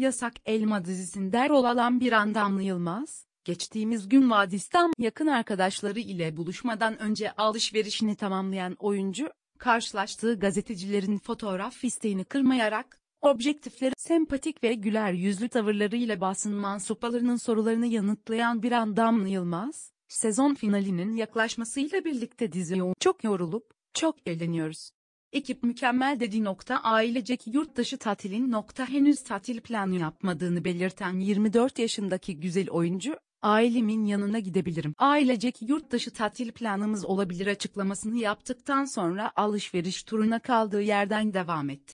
Yasak Elma dizisinde rol alan bir Andamlı Yılmaz, geçtiğimiz gün Vadistan yakın arkadaşları ile buluşmadan önce alışverişini tamamlayan oyuncu, karşılaştığı gazetecilerin fotoğraf isteğini kırmayarak, objektifleri sempatik ve güler yüzlü tavırlarıyla basın mansupalarının sorularını yanıtlayan bir Andamlı Yılmaz, sezon finalinin yaklaşmasıyla birlikte dizi çok yorulup, çok eğleniyoruz. Ekip mükemmel dedi. Nokta ailecek yurtdışı tatilin nokta henüz tatil planı yapmadığını belirten 24 yaşındaki güzel oyuncu, ailemin yanına gidebilirim. Ailecek yurtdışı tatil planımız olabilir açıklamasını yaptıktan sonra alışveriş turuna kaldığı yerden devam etti.